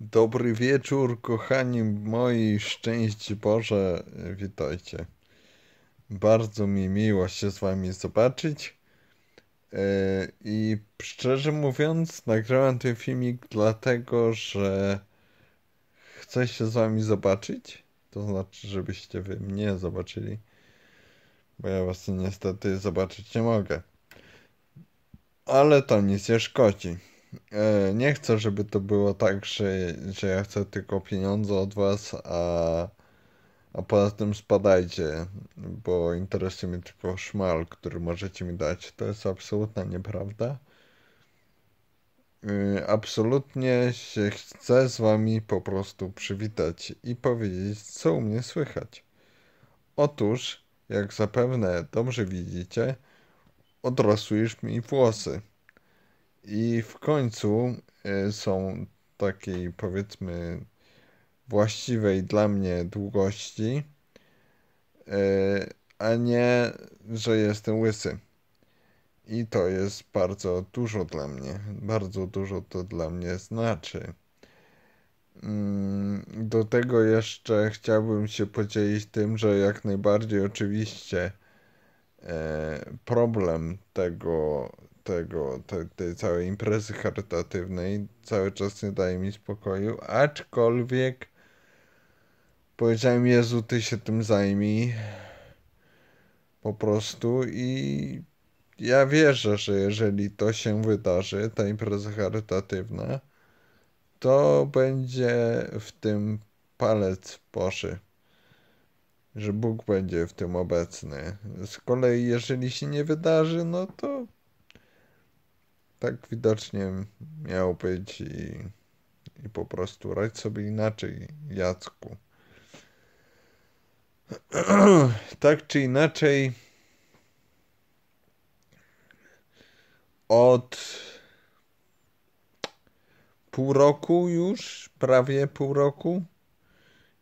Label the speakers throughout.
Speaker 1: Dobry wieczór, kochani moi, szczęście Boże, witajcie. Bardzo mi miło się z wami zobaczyć. E, I szczerze mówiąc, nagrałem ten filmik dlatego, że chcę się z wami zobaczyć. To znaczy, żebyście wy mnie zobaczyli. Bo ja was niestety zobaczyć nie mogę. Ale to nic nie szkodzi. E, nie chcę, żeby to było tak, że, że ja chcę tylko pieniądze od was, a, a poza tym spadajcie, bo interesuje mnie tylko szmal, który możecie mi dać. To jest absolutna nieprawda. E, absolutnie się chcę z wami po prostu przywitać i powiedzieć, co u mnie słychać. Otóż, jak zapewne dobrze widzicie, odrosły mi włosy. I w końcu e, są takiej powiedzmy właściwej dla mnie długości, e, a nie, że jestem łysy. I to jest bardzo dużo dla mnie. Bardzo dużo to dla mnie znaczy. Mm, do tego jeszcze chciałbym się podzielić tym, że jak najbardziej oczywiście e, problem tego tego, tej całej imprezy charytatywnej cały czas nie daje mi spokoju, aczkolwiek powiedziałem Jezu, Ty się tym zajmij po prostu i ja wierzę, że jeżeli to się wydarzy, ta impreza charytatywna, to będzie w tym palec poszy że Bóg będzie w tym obecny. Z kolei, jeżeli się nie wydarzy, no to tak widocznie miał być i, i po prostu radź sobie inaczej, Jacku. tak czy inaczej, od pół roku już, prawie pół roku,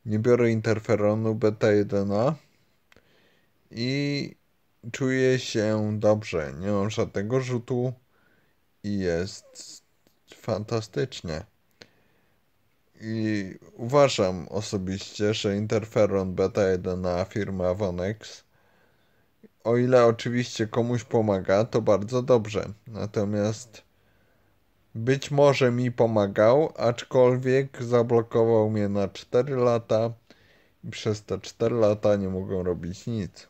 Speaker 1: nie biorę interferonu beta 1a i czuję się dobrze. Nie mam żadnego rzutu i jest fantastycznie. I uważam osobiście, że Interferon Beta1 firma Vonex, o ile oczywiście komuś pomaga, to bardzo dobrze. Natomiast być może mi pomagał, aczkolwiek zablokował mnie na 4 lata i przez te 4 lata nie mogę robić nic.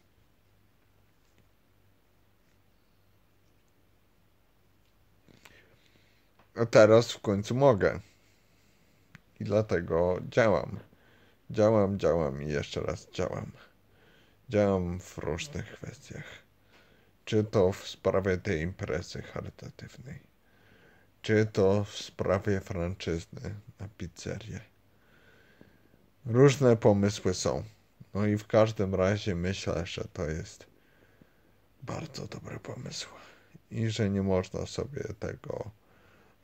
Speaker 1: A teraz w końcu mogę. I dlatego działam. Działam, działam i jeszcze raz działam. Działam w różnych kwestiach. Czy to w sprawie tej imprezy charytatywnej, czy to w sprawie franczyzny na pizzerię. Różne pomysły są. No i w każdym razie myślę, że to jest bardzo dobry pomysł i że nie można sobie tego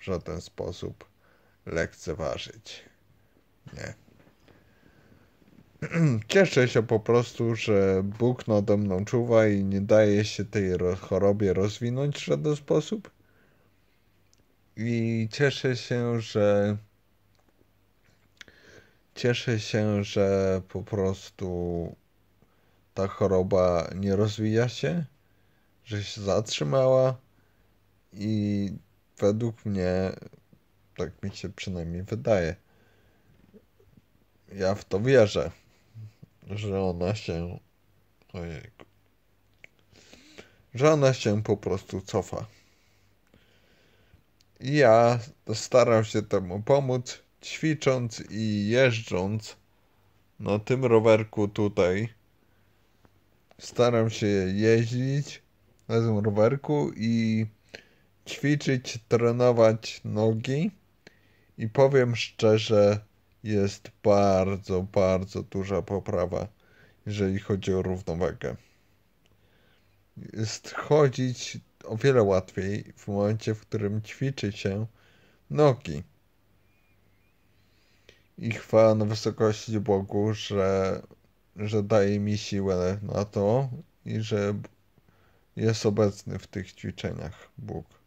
Speaker 1: w żaden sposób lekceważyć. Nie. Cieszę się po prostu, że Bóg nade mną czuwa i nie daje się tej chorobie rozwinąć w żaden sposób. I cieszę się, że cieszę się, że po prostu ta choroba nie rozwija się, że się zatrzymała i według mnie, tak mi się przynajmniej wydaje, ja w to wierzę, że ona się. Ojejku. Że ona się po prostu cofa. I ja staram się temu pomóc, ćwicząc i jeżdżąc na tym rowerku tutaj. Staram się jeździć na tym rowerku i ćwiczyć, trenować nogi i powiem szczerze, jest bardzo, bardzo duża poprawa, jeżeli chodzi o równowagę. Jest chodzić o wiele łatwiej w momencie, w którym ćwiczy się nogi. I chwała na wysokości Bogu, że, że daje mi siłę na to i że jest obecny w tych ćwiczeniach Bóg.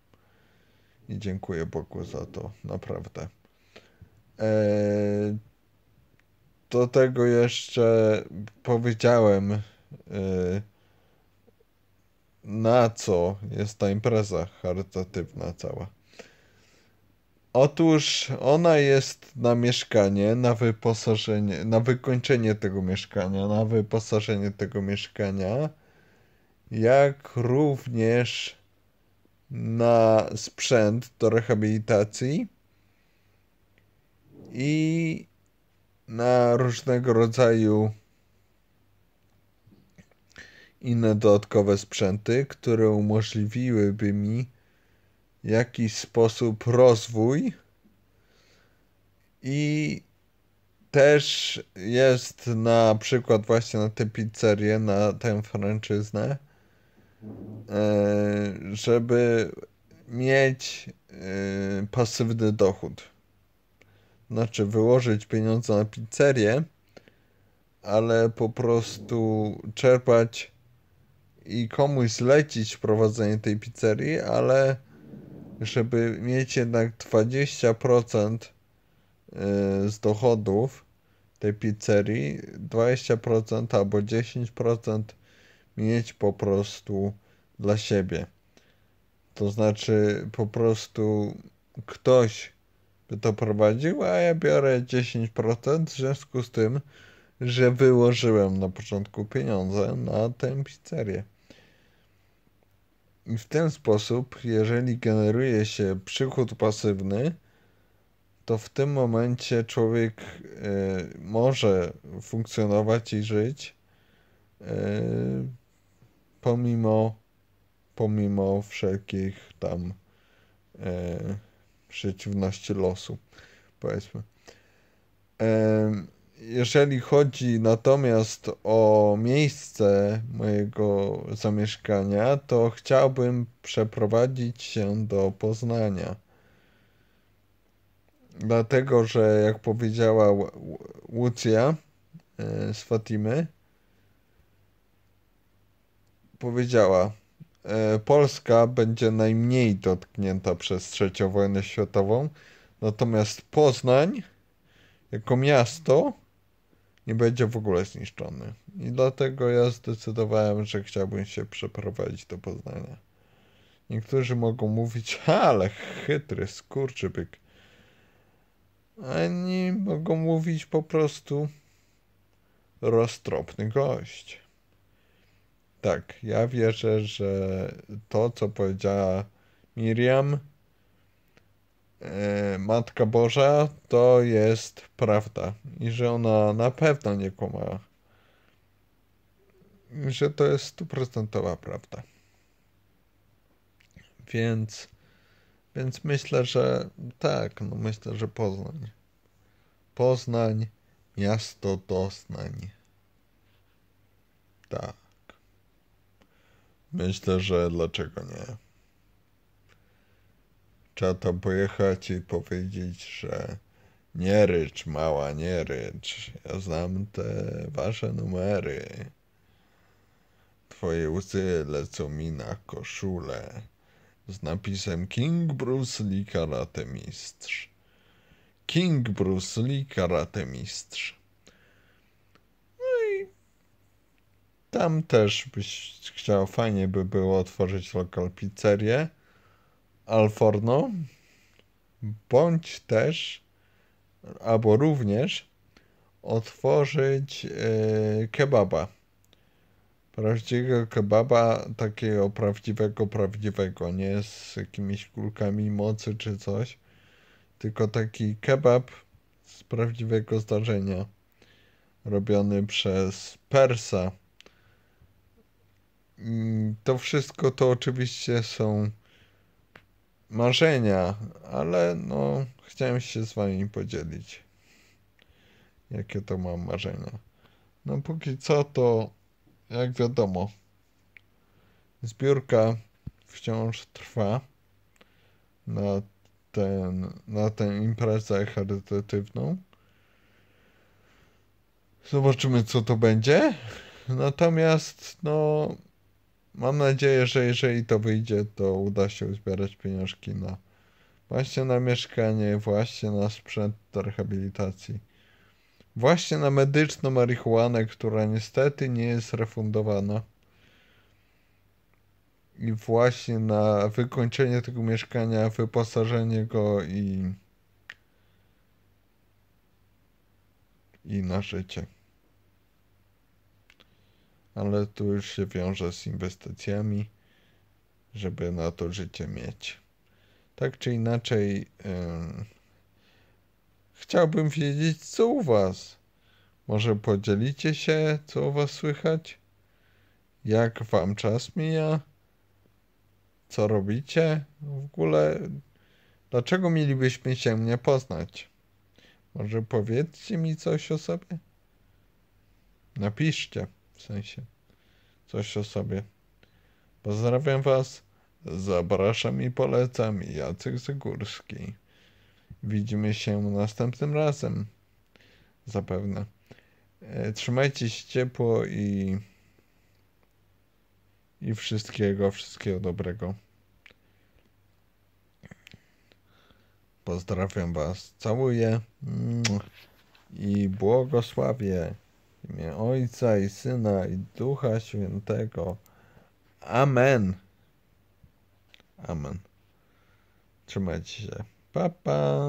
Speaker 1: I dziękuję Bogu za to, naprawdę. E, do tego jeszcze powiedziałem, e, na co jest ta impreza charytatywna cała. Otóż ona jest na mieszkanie, na wyposażenie, na wykończenie tego mieszkania, na wyposażenie tego mieszkania, jak również na sprzęt do rehabilitacji i na różnego rodzaju inne dodatkowe sprzęty, które umożliwiłyby mi w jakiś sposób rozwój i też jest na przykład właśnie na tę pizzerię, na tę franczyznę E, żeby mieć e, pasywny dochód. Znaczy wyłożyć pieniądze na pizzerię, ale po prostu czerpać i komuś zlecić prowadzenie tej pizzerii, ale żeby mieć jednak 20% e, z dochodów tej pizzerii, 20% albo 10% mieć po prostu dla siebie. To znaczy po prostu ktoś by to prowadził, a ja biorę 10% w związku z tym, że wyłożyłem na początku pieniądze na tę pizzerię. I w ten sposób, jeżeli generuje się przychód pasywny, to w tym momencie człowiek y, może funkcjonować i żyć y, pomimo, pomimo wszelkich tam e, przeciwności losu, powiedzmy. E, jeżeli chodzi natomiast o miejsce mojego zamieszkania, to chciałbym przeprowadzić się do Poznania. Dlatego, że jak powiedziała Łucja e, z Fatimy, powiedziała, e, Polska będzie najmniej dotknięta przez trzecią wojnę światową, natomiast Poznań jako miasto nie będzie w ogóle zniszczony. I dlatego ja zdecydowałem, że chciałbym się przeprowadzić do Poznania. Niektórzy mogą mówić, ale chytry skurczybyk. Ani mogą mówić po prostu roztropny gość. Tak, ja wierzę, że to, co powiedziała Miriam, e, Matka Boża, to jest prawda i że ona na pewno nie kłamała. Że to jest stuprocentowa prawda. Więc, więc myślę, że tak, no myślę, że Poznań. Poznań, miasto doznań. Tak. Myślę, że dlaczego nie? Trzeba tam pojechać i powiedzieć, że nie rycz, mała, nie rycz. Ja znam te wasze numery. Twoje łzy lecą mi na koszulę z napisem King Bruce Lee Karate Mistrz. King Bruce Lee Karate Mistrz. Tam też byś chciał, fajnie by było otworzyć lokal pizzerię Alforno, bądź też, albo również otworzyć yy, kebaba. Prawdziwego kebaba, takiego prawdziwego, prawdziwego, nie z jakimiś kulkami mocy czy coś, tylko taki kebab z prawdziwego zdarzenia, robiony przez Persa to wszystko to oczywiście są marzenia, ale no chciałem się z wami podzielić. Jakie to mam marzenia. No póki co to, jak wiadomo, zbiórka wciąż trwa na, ten, na tę imprezę charytatywną. Zobaczymy, co to będzie. Natomiast, no, Mam nadzieję, że jeżeli to wyjdzie, to uda się uzbierać pieniążki na właśnie na mieszkanie, właśnie na sprzęt do rehabilitacji. Właśnie na medyczną marihuanę, która niestety nie jest refundowana. I właśnie na wykończenie tego mieszkania, wyposażenie go i i na życie ale tu już się wiąże z inwestycjami, żeby na to życie mieć. Tak czy inaczej, yy, chciałbym wiedzieć, co u Was. Może podzielicie się, co u Was słychać? Jak Wam czas mija? Co robicie? W ogóle, dlaczego mielibyśmy się mnie poznać? Może powiedzcie mi coś o sobie? Napiszcie. W sensie coś o sobie. Pozdrawiam Was, zapraszam i polecam Jacek Zagórski. Widzimy się następnym razem. Zapewne. E, trzymajcie się ciepło i i wszystkiego, wszystkiego dobrego. Pozdrawiam Was, całuję i błogosławię. W imię Ojca i Syna i Ducha Świętego. Amen. Amen. Trzymajcie się. Pa, pa.